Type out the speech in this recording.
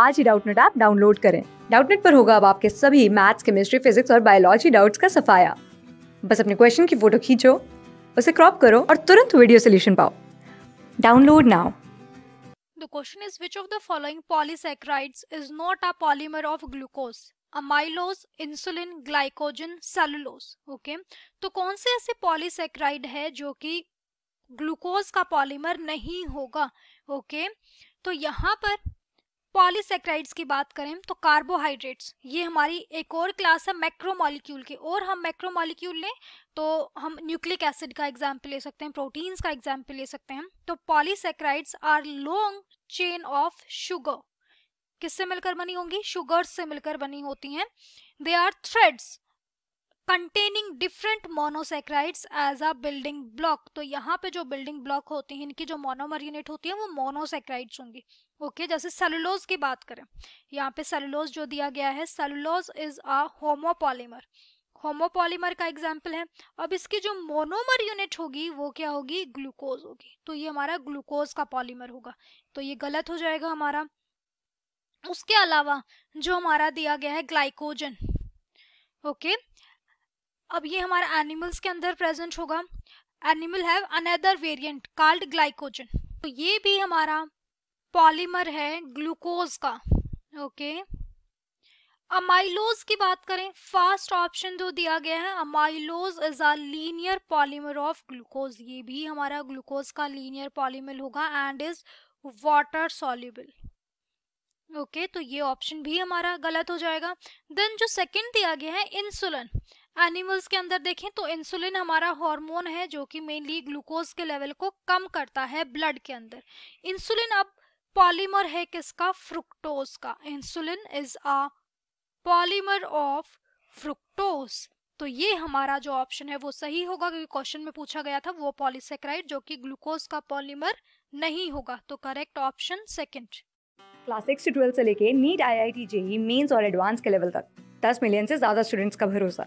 आज ही Doubtnut app download करें डाउटनेट पर होगा अब आपके सभी मैथ्स केमिस्ट्री फिजिक्स और बायोलॉजी डाउट्स का सफाया बस अपने क्वेश्चन की फोटो खींचो उसे क्रॉप करो और तुरंत वीडियो सोल्यूशन पाओ download now the question is which of the following polysaccharides is not a polymer of glucose amylose insulin glycogen cellulose okay तो कौन से ऐसे पॉलीसेक्राइड है जो कि ग्लूकोज का पॉलीमर नहीं होगा ओके okay? तो यहाँ पर पॉलीसेक्राइड्स की बात करें तो कार्बोहाइड्रेट्स ये हमारी एक और क्लास है मैक्रोमोलिक्यूल की और हम मैक्रोमोलिक्यूल लें तो हम न्यूक्लिक एसिड का एग्जाम्पल ले सकते हैं प्रोटीन्स का एग्जाम्पल ले सकते हैं तो polysaccharides are long chain of sugar किससे मिलकर बनी होंगी शुगर से मिलकर बनी होती हैं they are threads containing different monosaccharides as a building block तो यहाँ पे जो बिल्डिंग ब्लॉक होते हैं इनकी जो मोनोमर यूनिट होती है वो मोनोसेक्राइड्स होंगी ओके okay, जैसे सेलुलोज की बात करें यहाँ पे सेलुलोज जो दिया गया है cellulose is a homopolymer homopolymer का एग्जाम्पल है अब इसकी जो मोनोमर यूनिट होगी वो क्या होगी ग्लूकोज होगी तो ये हमारा ग्लूकोज का पॉलीमर होगा तो ये गलत हो जाएगा हमारा उसके अलावा जो हमारा दिया गया है ग्लाइकोजन ओके okay? अब ये हमारा एनिमल्स के अंदर प्रेजेंट होगा animal have another variant called glycogen तो ये भी हमारा पॉलीमर है ग्लूकोज का ओके अमाइलोज की बात करें फर्स्ट ऑप्शन जो दिया गया है amylose is a linear polymer of glucose ये भी हमारा ग्लूकोज का लीनियर पॉलीमर होगा and is water soluble okay तो ये ऑप्शन भी हमारा गलत हो जाएगा देन जो सेकंड दिया गया है इंसुलिन एनिमल्स के अंदर देखें तो इंसुलिन हमारा हार्मोन है जो कि मेनली ग्लूकोज के लेवल को कम करता है ब्लड के अंदर इंसुलिन अब पॉलीमर है किसका फ्रुक्टोज का insulin is a polymer of fructose तो ये हमारा जो ऑप्शन है वो सही होगा क्योंकि क्वेश्चन में पूछा गया था वो पॉलीसेक्राइड जो कि ग्लूकोज का पॉलीमर नहीं होगा तो correct option second class six से ट्वेल्थ से लेके NEET I I T JEE Mains और एडवांस के लेवल तक दस मिलियन से ज्यादा स्टूडेंट्स का भरोसा